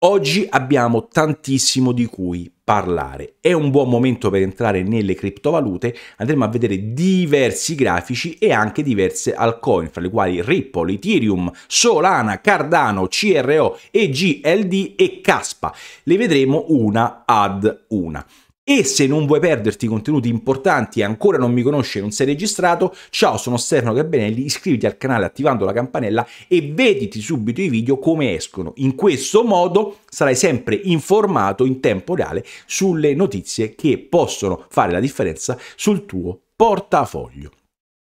Oggi abbiamo tantissimo di cui parlare. È un buon momento per entrare nelle criptovalute, andremo a vedere diversi grafici e anche diverse altcoin, fra le quali Ripple, Ethereum, Solana, Cardano, CRO, EGLD e Caspa. Le vedremo una ad una. E se non vuoi perderti contenuti importanti e ancora non mi conosci e non sei registrato, ciao, sono Sterno Gabbenelli, iscriviti al canale attivando la campanella e vediti subito i video come escono. In questo modo sarai sempre informato in tempo reale sulle notizie che possono fare la differenza sul tuo portafoglio.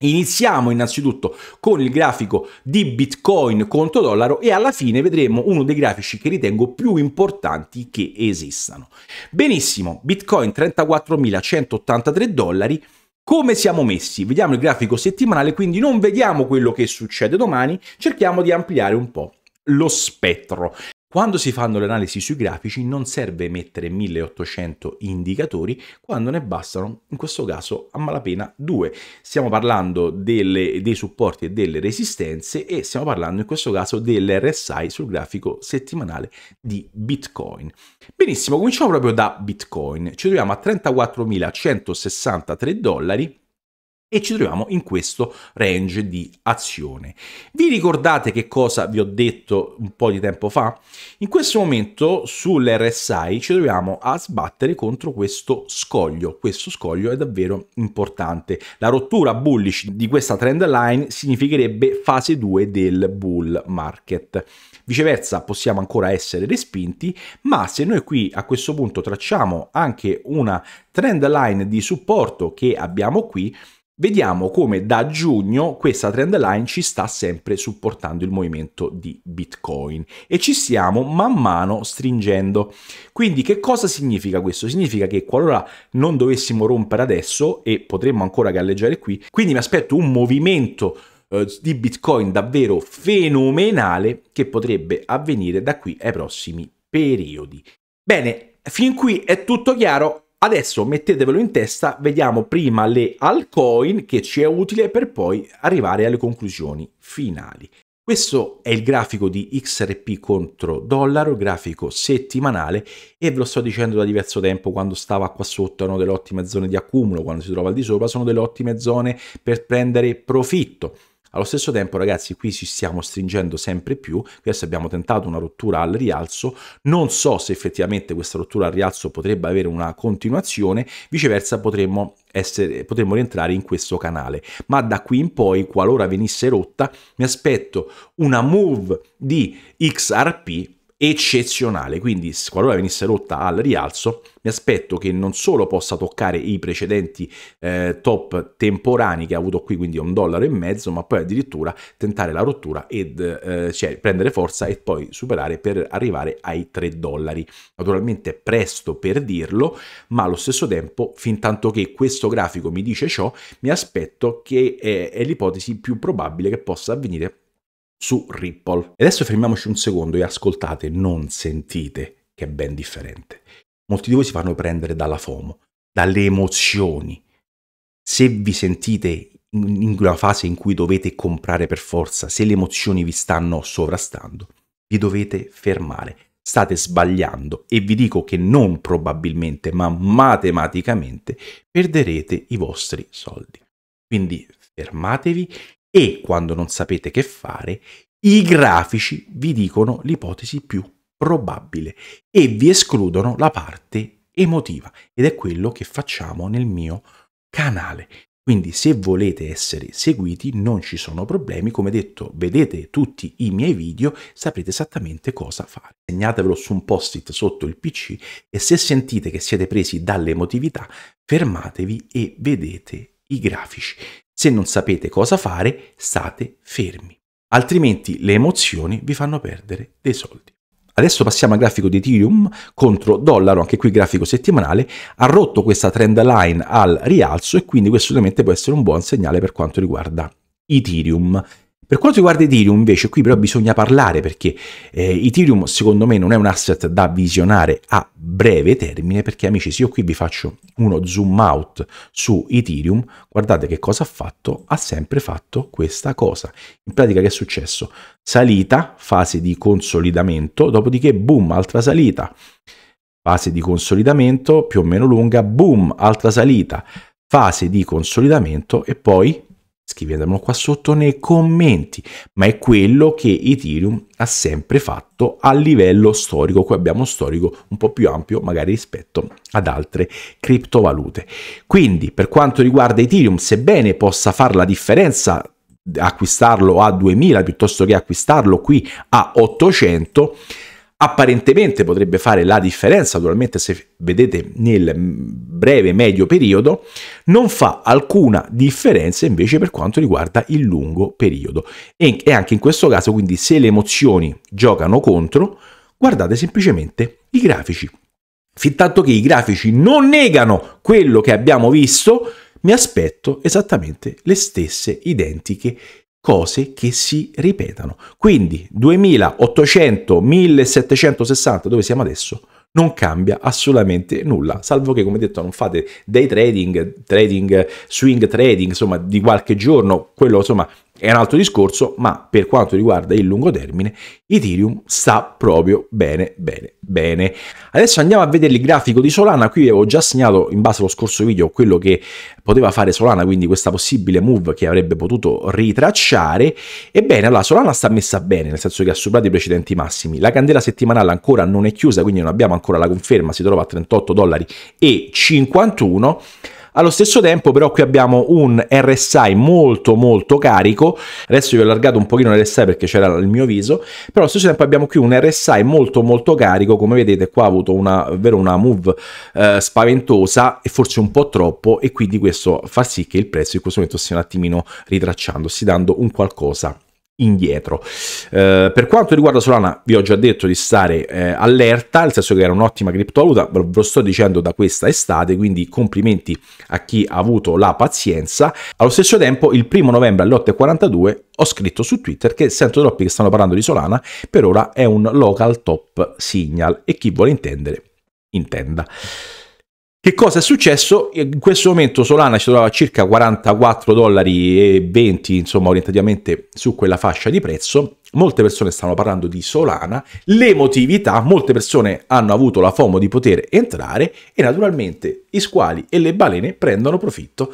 Iniziamo innanzitutto con il grafico di Bitcoin contro dollaro e alla fine vedremo uno dei grafici che ritengo più importanti che esistano. Benissimo, Bitcoin 34.183 dollari. Come siamo messi? Vediamo il grafico settimanale, quindi non vediamo quello che succede domani, cerchiamo di ampliare un po' lo spettro. Quando si fanno le analisi sui grafici non serve mettere 1800 indicatori quando ne bastano, in questo caso a malapena due. Stiamo parlando delle, dei supporti e delle resistenze e stiamo parlando in questo caso dell'RSI sul grafico settimanale di Bitcoin. Benissimo, cominciamo proprio da Bitcoin. Ci troviamo a 34.163 dollari e ci troviamo in questo range di azione. Vi ricordate che cosa vi ho detto un po' di tempo fa? In questo momento sull'RSI ci troviamo a sbattere contro questo scoglio. Questo scoglio è davvero importante. La rottura bullish di questa trend line significherebbe fase 2 del bull market. Viceversa possiamo ancora essere respinti, ma se noi qui a questo punto tracciamo anche una trend line di supporto che abbiamo qui, vediamo come da giugno questa trend line ci sta sempre supportando il movimento di Bitcoin e ci stiamo man mano stringendo. Quindi che cosa significa questo? Significa che qualora non dovessimo rompere adesso e potremmo ancora galleggiare qui, quindi mi aspetto un movimento eh, di Bitcoin davvero fenomenale che potrebbe avvenire da qui ai prossimi periodi. Bene, fin qui è tutto chiaro, Adesso mettetevelo in testa, vediamo prima le altcoin che ci è utile per poi arrivare alle conclusioni finali. Questo è il grafico di XRP contro dollaro, grafico settimanale e ve lo sto dicendo da diverso tempo quando stava qua sotto erano delle ottime zone di accumulo, quando si trova al di sopra sono delle ottime zone per prendere profitto. Allo stesso tempo, ragazzi, qui ci stiamo stringendo sempre più. Adesso abbiamo tentato una rottura al rialzo. Non so se effettivamente questa rottura al rialzo potrebbe avere una continuazione, viceversa potremmo, essere, potremmo rientrare in questo canale. Ma da qui in poi, qualora venisse rotta, mi aspetto una move di XRP eccezionale, quindi qualora venisse rotta al rialzo mi aspetto che non solo possa toccare i precedenti eh, top temporanei che ha avuto qui, quindi un dollaro e mezzo, ma poi addirittura tentare la rottura ed eh, cioè, prendere forza e poi superare per arrivare ai 3 dollari. Naturalmente presto per dirlo, ma allo stesso tempo, fin tanto che questo grafico mi dice ciò, mi aspetto che è, è l'ipotesi più probabile che possa avvenire su Ripple. E adesso fermiamoci un secondo e ascoltate, non sentite, che è ben differente. Molti di voi si fanno prendere dalla FOMO, dalle emozioni. Se vi sentite in una fase in cui dovete comprare per forza, se le emozioni vi stanno sovrastando, vi dovete fermare. State sbagliando e vi dico che non probabilmente, ma matematicamente perderete i vostri soldi. Quindi fermatevi e quando non sapete che fare, i grafici vi dicono l'ipotesi più probabile e vi escludono la parte emotiva ed è quello che facciamo nel mio canale. Quindi se volete essere seguiti non ci sono problemi, come detto vedete tutti i miei video, saprete esattamente cosa fare. Segnatevelo su un post-it sotto il PC e se sentite che siete presi dall'emotività fermatevi e vedete i grafici. Se non sapete cosa fare, state fermi, altrimenti le emozioni vi fanno perdere dei soldi. Adesso passiamo al grafico di Ethereum contro dollaro, anche qui grafico settimanale, ha rotto questa trend line al rialzo e quindi questo ovviamente può essere un buon segnale per quanto riguarda Ethereum. Per quanto riguarda Ethereum invece qui però bisogna parlare perché eh, Ethereum secondo me non è un asset da visionare a breve termine perché amici se io qui vi faccio uno zoom out su Ethereum guardate che cosa ha fatto, ha sempre fatto questa cosa. In pratica che è successo? Salita, fase di consolidamento, dopodiché boom, altra salita, fase di consolidamento più o meno lunga, boom, altra salita, fase di consolidamento e poi scrivetemelo qua sotto nei commenti, ma è quello che Ethereum ha sempre fatto a livello storico, qui abbiamo un storico un po' più ampio magari rispetto ad altre criptovalute. Quindi per quanto riguarda Ethereum, sebbene possa fare la differenza acquistarlo a 2000 piuttosto che acquistarlo qui a 800, apparentemente potrebbe fare la differenza, naturalmente se vedete nel breve medio periodo, non fa alcuna differenza invece per quanto riguarda il lungo periodo. E, e anche in questo caso, quindi se le emozioni giocano contro, guardate semplicemente i grafici. Fintanto che i grafici non negano quello che abbiamo visto, mi aspetto esattamente le stesse identiche cose che si ripetano. Quindi 2800, 1760, dove siamo adesso, non cambia assolutamente nulla, salvo che come detto non fate dei trading, trading, swing trading, insomma di qualche giorno, quello insomma è un altro discorso, ma per quanto riguarda il lungo termine, Ethereum sta proprio bene, bene, bene. Adesso andiamo a vedere il grafico di Solana. Qui avevo già segnato in base allo scorso video quello che poteva fare Solana, quindi questa possibile move che avrebbe potuto ritracciare. Ebbene, allora Solana sta messa bene, nel senso che ha superato i precedenti massimi. La candela settimanale ancora non è chiusa, quindi non abbiamo ancora la conferma, si trova a 38 dollari e 51 allo stesso tempo però qui abbiamo un RSI molto molto carico, adesso vi ho allargato un pochino l'RSI perché c'era il mio viso, però allo stesso tempo abbiamo qui un RSI molto molto carico, come vedete qua ha avuto una, vero, una move eh, spaventosa e forse un po' troppo e quindi questo fa sì che il prezzo in questo momento stia un attimino ritracciandosi, dando un qualcosa indietro. Eh, per quanto riguarda Solana, vi ho già detto di stare eh, allerta, nel senso che era un'ottima criptovaluta, ve lo sto dicendo da questa estate, quindi complimenti a chi ha avuto la pazienza. Allo stesso tempo, il primo novembre alle 8.42 ho scritto su Twitter che sento troppi che stanno parlando di Solana, per ora è un local top signal e chi vuole intendere, intenda. Che cosa è successo? In questo momento Solana ci trovava circa 44 dollari e 20, insomma, orientativamente su quella fascia di prezzo. Molte persone stanno parlando di Solana, l'emotività, molte persone hanno avuto la FOMO di poter entrare e naturalmente i squali e le balene prendono profitto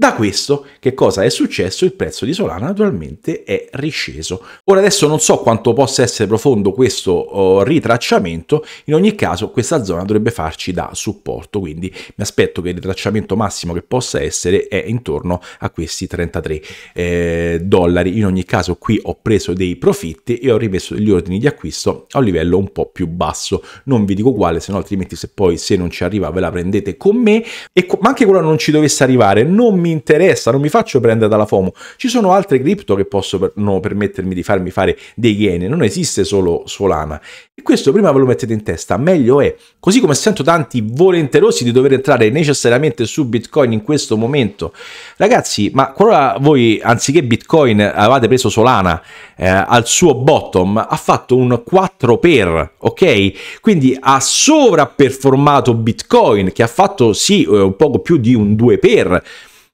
da questo che cosa è successo? Il prezzo di Solana naturalmente è risceso. Ora adesso non so quanto possa essere profondo questo oh, ritracciamento, in ogni caso questa zona dovrebbe farci da supporto, quindi mi aspetto che il ritracciamento massimo che possa essere è intorno a questi 33 eh, dollari. In ogni caso qui ho preso dei profitti e ho rimesso gli ordini di acquisto a un livello un po' più basso. Non vi dico quale, se no altrimenti se poi se non ci arriva ve la prendete con me, e, ma anche quella non ci dovesse arrivare non mi mi interessa, non mi faccio prendere dalla FOMO. Ci sono altre cripto che possono permettermi di farmi fare dei gain, non esiste solo Solana. E questo prima ve lo mettete in testa, meglio è. Così come sento tanti volenterosi di dover entrare necessariamente su Bitcoin in questo momento. Ragazzi, ma qualora voi anziché Bitcoin avevate preso Solana eh, al suo bottom, ha fatto un 4 per, ok? Quindi ha sovraperformato Bitcoin che ha fatto sì eh, un poco più di un 2 per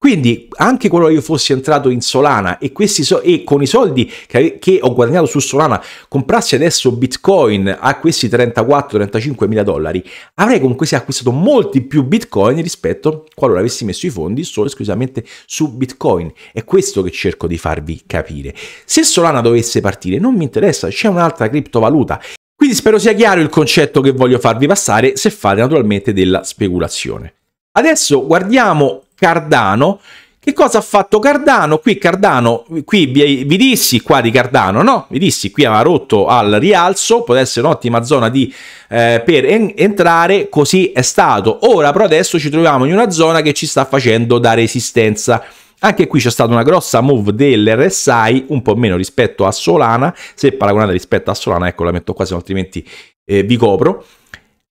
quindi anche qualora io fossi entrato in Solana e, so- e con i soldi che-, che, ho guadagnato su Solana comprassi adesso Bitcoin a questi 34-35 mila dollari, avrei comunque acquistato molti più Bitcoin rispetto a qualora avessi messo i fondi solo e esclusivamente su Bitcoin. È questo che cerco di farvi capire. Se Solana dovesse partire, non mi interessa, c'è un'altra criptovaluta quindi spero sia chiaro il concetto che voglio farvi passare se fate naturalmente della speculazione. Adesso guardiamo Cardano. Che cosa ha fatto Cardano? Qui Cardano, qui vi, vi dissi qua di Cardano, no? Vi dissi qui aveva rotto al rialzo, può essere un'ottima zona di, eh, per en entrare, così è stato. Ora però adesso ci troviamo in una zona che ci sta facendo da resistenza. Anche qui c'è stata una grossa move dell'RSI, un po' meno rispetto a Solana, se paragonata rispetto a Solana, ecco la metto quasi, altrimenti eh, vi copro.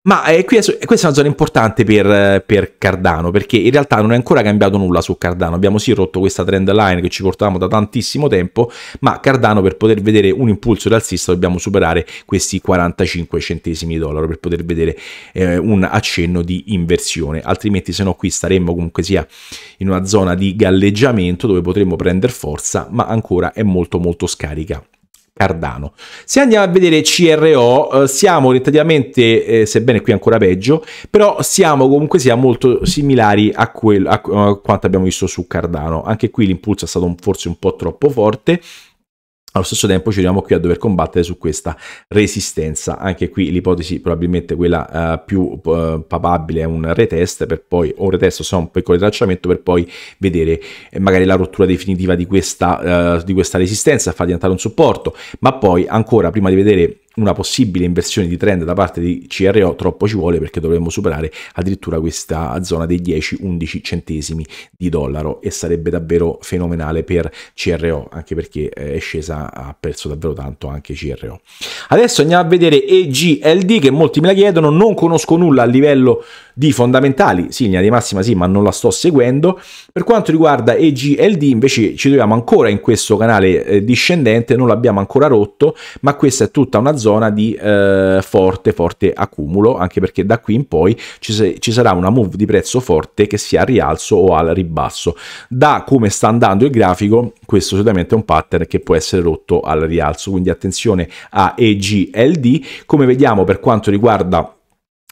Ma eh, qui, eh, questa è una zona importante per, eh, per, Cardano, perché in realtà non è ancora cambiato nulla su Cardano. Abbiamo sì rotto questa trend line che ci portavamo da tantissimo tempo, ma Cardano per poter vedere un impulso rialzista dobbiamo superare questi 45 centesimi di dollaro per poter vedere eh, un accenno di inversione. Altrimenti se no qui staremmo comunque sia in una zona di galleggiamento dove potremmo prendere forza, ma ancora è molto molto scarica. Cardano. Se andiamo a vedere CRO, eh, siamo relativamente, eh, sebbene qui ancora peggio, però siamo comunque sia molto similari a, quel, a, a quanto abbiamo visto su Cardano. Anche qui l'impulso è stato un, forse un po' troppo forte allo stesso tempo ci troviamo qui a dover combattere su questa resistenza. Anche qui l'ipotesi probabilmente quella uh, più uh, papabile è un retest per poi o un retest o un piccolo ritracciamento per poi vedere eh, magari la rottura definitiva di questa, uh, di questa resistenza, far diventare un supporto, ma poi ancora prima di vedere una possibile inversione di trend da parte di CRO troppo ci vuole perché dovremmo superare addirittura questa zona dei 10-11 centesimi di dollaro e sarebbe davvero fenomenale per CRO anche perché eh, è scesa ha perso davvero tanto anche CRO adesso andiamo a vedere EGLD che molti me la chiedono non conosco nulla a livello di fondamentali sì linea di massima sì ma non la sto seguendo per quanto riguarda EGLD invece ci troviamo ancora in questo canale eh, discendente non l'abbiamo ancora rotto ma questa è tutta una zona zona di eh, forte, forte accumulo, anche perché da qui in poi ci, ci, sarà una move di prezzo forte che sia al rialzo o al ribasso. Da come sta andando il grafico, questo solitamente è un pattern che può essere rotto al rialzo, quindi attenzione a EGLD. Come vediamo per quanto riguarda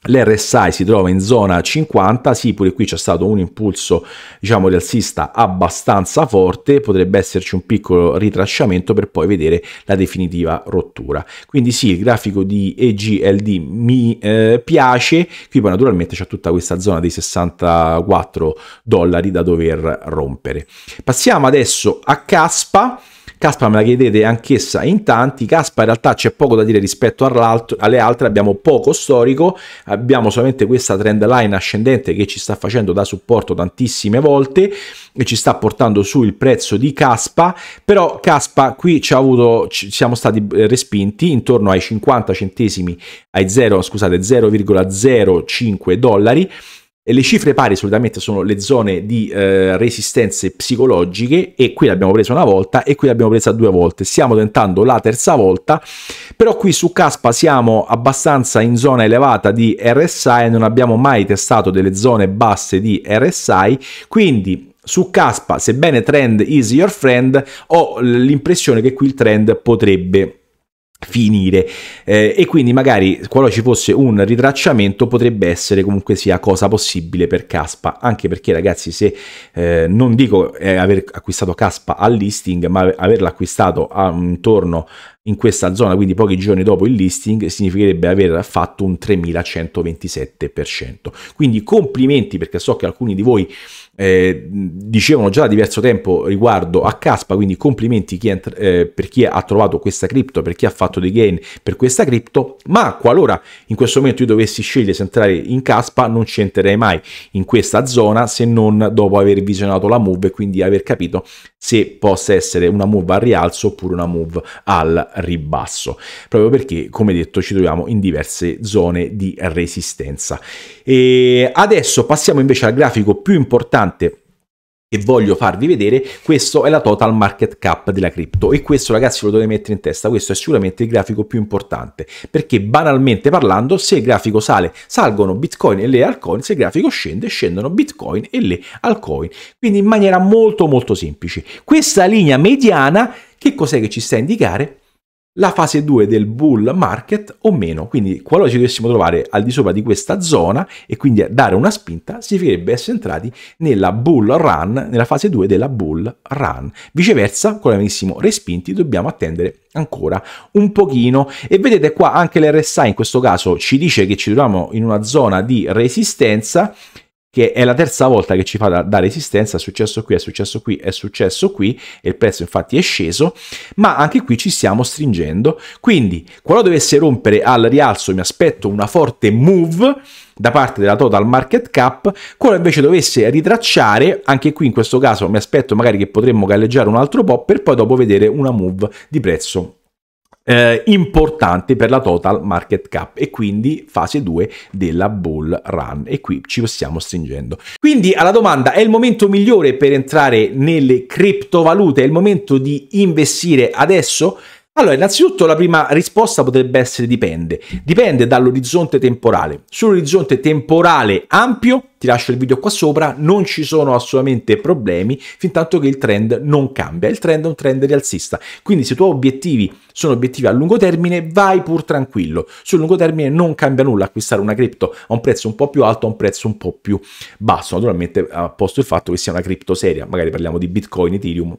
L'RSI si trova in zona 50, sì pure qui c'è stato un impulso diciamo rialzista abbastanza forte, potrebbe esserci un piccolo ritracciamento per poi vedere la definitiva rottura. Quindi sì, il grafico di EGLD mi eh, piace, qui poi naturalmente c'è tutta questa zona dei 64 dollari da dover rompere. Passiamo adesso a Caspa Caspa me la chiedete anch'essa in tanti, Caspa in realtà c'è poco da dire rispetto alle altre, abbiamo poco storico, abbiamo solamente questa trend line ascendente che ci sta facendo da supporto tantissime volte e ci sta portando su il prezzo di Caspa, però Caspa qui ci ha avuto, ci siamo stati eh, respinti intorno ai 50 centesimi, ai 0, scusate, 0,05 dollari, le cifre pari solitamente sono le zone di eh, resistenze psicologiche e qui l'abbiamo presa una volta e qui l'abbiamo presa due volte. Stiamo tentando la terza volta, però qui su Caspa siamo abbastanza in zona elevata di RSI e non abbiamo mai testato delle zone basse di RSI, quindi su Caspa, sebbene trend is your friend, ho l'impressione che qui il trend potrebbe finire eh, e quindi magari qualora ci fosse un ritracciamento potrebbe essere comunque sia cosa possibile per Caspa anche perché ragazzi se eh, non dico eh, aver acquistato Caspa al listing ma averla acquistato a, intorno in questa zona quindi pochi giorni dopo il listing significherebbe aver fatto un 3127% quindi complimenti perché so che alcuni di voi eh, dicevano già da diverso tempo riguardo a Caspa, quindi complimenti chi è, eh, per chi ha trovato questa cripto, per chi ha fatto dei gain per questa cripto, ma qualora in questo momento io dovessi scegliere se entrare in Caspa non ci entrerei mai in questa zona se non dopo aver visionato la move e quindi aver capito se possa essere una move al rialzo oppure una move al ribasso, proprio perché, come detto, ci troviamo in diverse zone di resistenza. E adesso passiamo invece al grafico più importante che voglio farvi vedere, questo è la total market cap della cripto e questo ragazzi lo dovete mettere in testa, questo è sicuramente il grafico più importante, perché banalmente parlando se il grafico sale salgono bitcoin e le altcoin, se il grafico scende scendono bitcoin e le altcoin, quindi in maniera molto molto semplice. Questa linea mediana che cos'è che ci sta a indicare? la fase 2 del bull market o meno. Quindi qualora ci dovessimo trovare al di sopra di questa zona e quindi dare una spinta, significherebbe essere entrati nella bull run, nella fase 2 della bull run. Viceversa, quando venissimo respinti, dobbiamo attendere ancora un pochino e vedete qua anche l'RSI in questo caso ci dice che ci troviamo in una zona di resistenza che è la terza volta che ci fa da, da resistenza, è successo qui, è successo qui, è successo qui, e il prezzo infatti è sceso, ma anche qui ci stiamo stringendo, quindi qualora dovesse rompere al rialzo mi aspetto una forte move, da parte della total market cap, qualora invece dovesse ritracciare, anche qui in questo caso mi aspetto magari che potremmo galleggiare un altro po' per poi dopo vedere una move di prezzo eh, importante per la total market cap e quindi fase 2 della bull run e qui ci stiamo stringendo. Quindi alla domanda è il momento migliore per entrare nelle criptovalute? È il momento di investire adesso? Allora, innanzitutto la prima risposta potrebbe essere dipende. Dipende dall'orizzonte temporale. Sull'orizzonte temporale ampio, ti lascio il video qua sopra, non ci sono assolutamente problemi fin tanto che il trend non cambia. Il trend è un trend rialzista. Quindi se i tuoi obiettivi sono obiettivi a lungo termine, vai pur tranquillo. Sul lungo termine non cambia nulla acquistare una cripto a un prezzo un po' più alto, a un prezzo un po' più basso. Naturalmente a posto il fatto che sia una cripto seria, magari parliamo di Bitcoin, Ethereum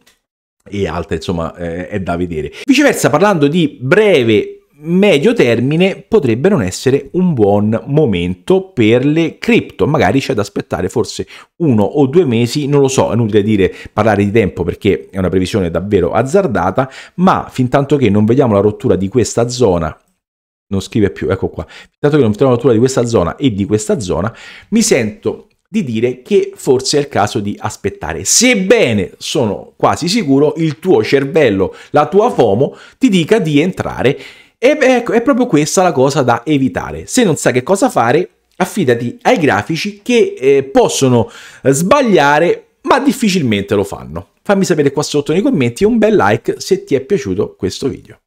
e altre, insomma, eh, è da vedere. Viceversa, parlando di breve medio termine potrebbe non essere un buon momento per le cripto. Magari c'è da aspettare forse uno o due mesi, non lo so, è inutile dire parlare di tempo perché è una previsione davvero azzardata, ma fin tanto che non vediamo la rottura di questa zona non scrive più, ecco qua. Dato che non vediamo la rottura di questa zona e di questa zona, mi sento di dire che forse è il caso di aspettare. Sebbene sono quasi sicuro il tuo cervello, la tua FOMO ti dica di entrare e ecco, è proprio questa la cosa da evitare. Se non sai che cosa fare, affidati ai grafici che eh, possono sbagliare, ma difficilmente lo fanno. Fammi sapere qua sotto nei commenti un bel like se ti è piaciuto questo video.